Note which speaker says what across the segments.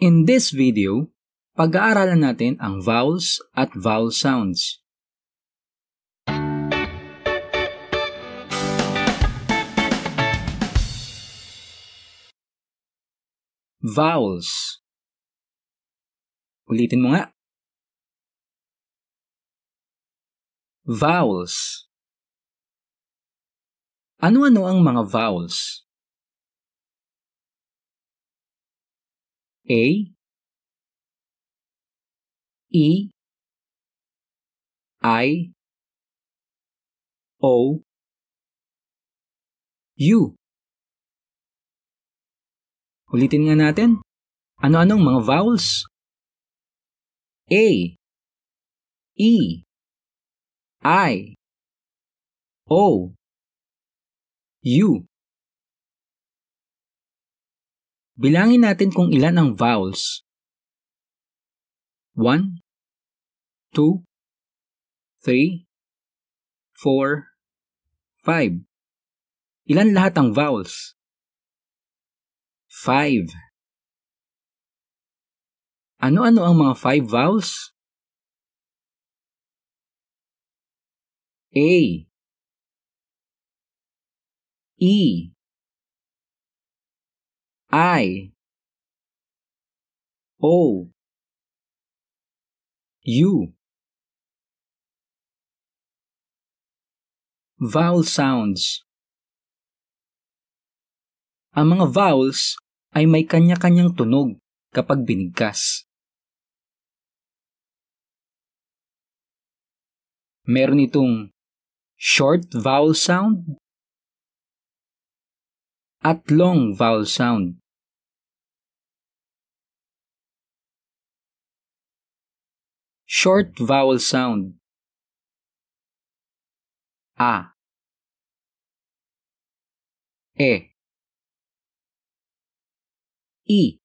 Speaker 1: In this video, pag-aaralan natin ang vowels at vowel sounds. Vowels Ulitin mo nga. Vowels Ano-ano ang mga vowels? A E I O U Ulitin nga natin. Ano-anong mga vowels? A E I O U Bilangin natin kung ilan ang vowels. 1, 2, 3, 4, 5. Ilan lahat ang vowels? 5. Ano-ano ang mga 5 vowels? A E I O U Vowel sounds Ang mga vowels ay may kanya-kanyang tunog kapag binigkas. Meron itong short vowel sound at long vowel sound. Short vowel sound. A. E. I.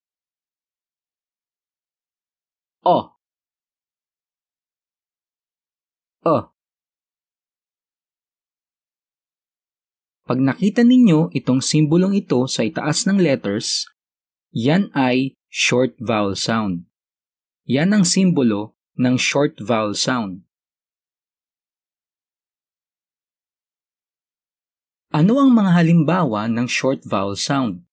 Speaker 1: O. O. Pag nakita ninyo itong simbolong ito sa itaas ng letters, yan ay short vowel sound. Yan ang simbolo ng short vowel sound. Ano ang mga halimbawa ng short vowel sound?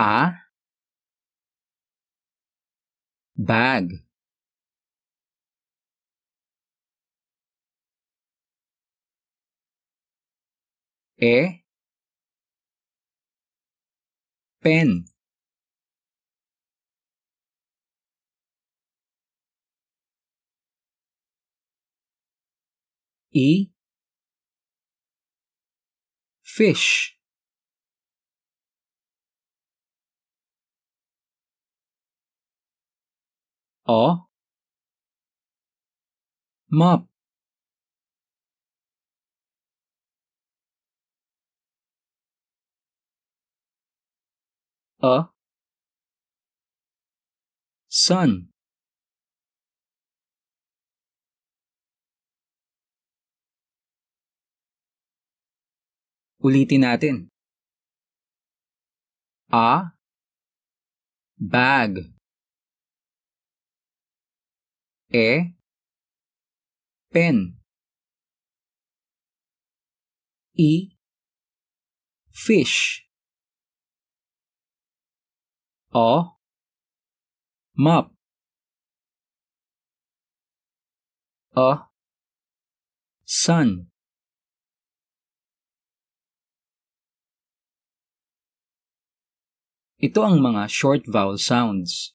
Speaker 1: A Bag a pen e fish or mop a sun. Ulitin natin. A bag. E pen. E fish are map a sun Ito ang mga short vowel sounds.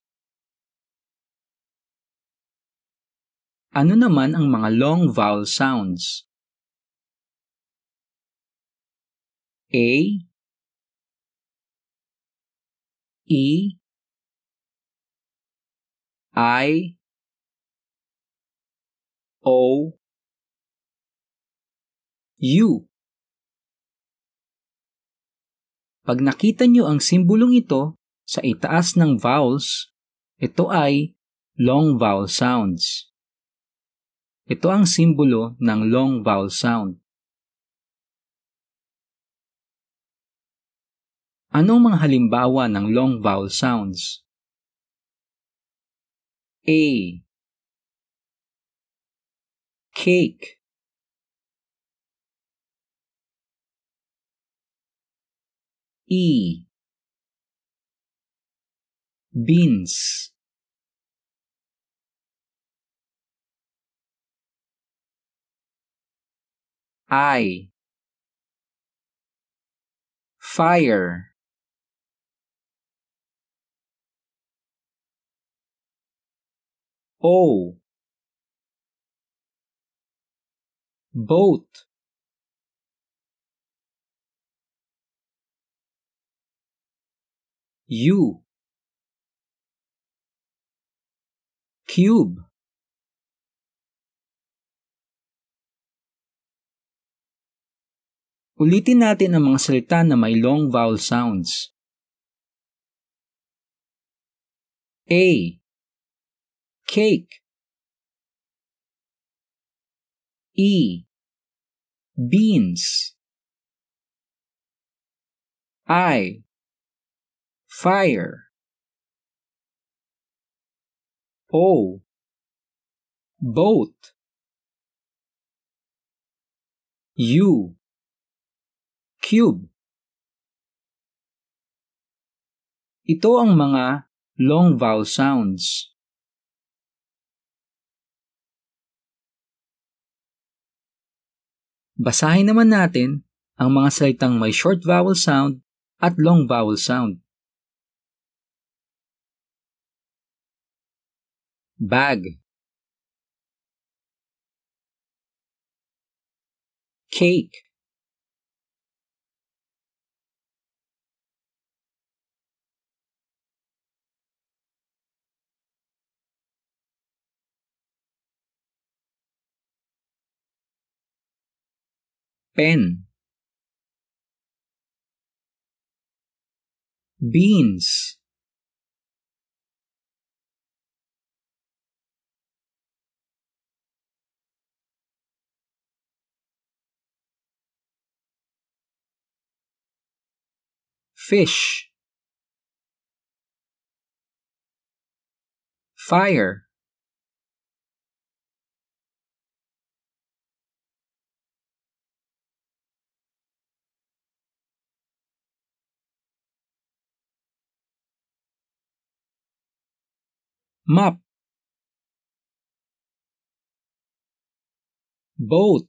Speaker 1: Ano naman ang mga long vowel sounds? A E I O U Pag nakita nyo ang simbolong ito sa itaas ng vowels, ito ay long vowel sounds. Ito ang simbolo ng long vowel sound. Anong mga halimbawa ng long vowel sounds? A Cake E Beans I fire O boat U cube Ulitin natin ang mga salita na may long vowel sounds. A cake E beans I fire O boat U cube Ito ang mga long vowel sounds. Basahin naman natin ang mga salitang may short vowel sound at long vowel sound. Bag Cake pen beans fish fire map boat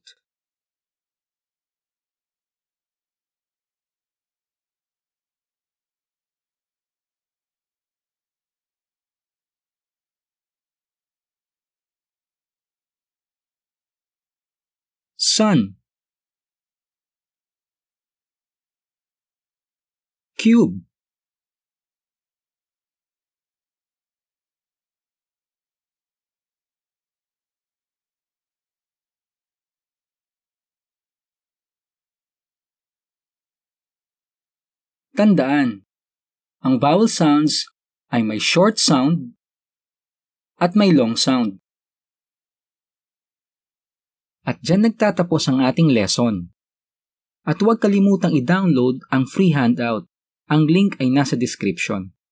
Speaker 1: sun cube Tandaan, ang vowel sounds ay may short sound at may long sound. At dyan nagtatapos ang ating lesson. At huwag kalimutang i-download ang free handout. Ang link ay nasa description.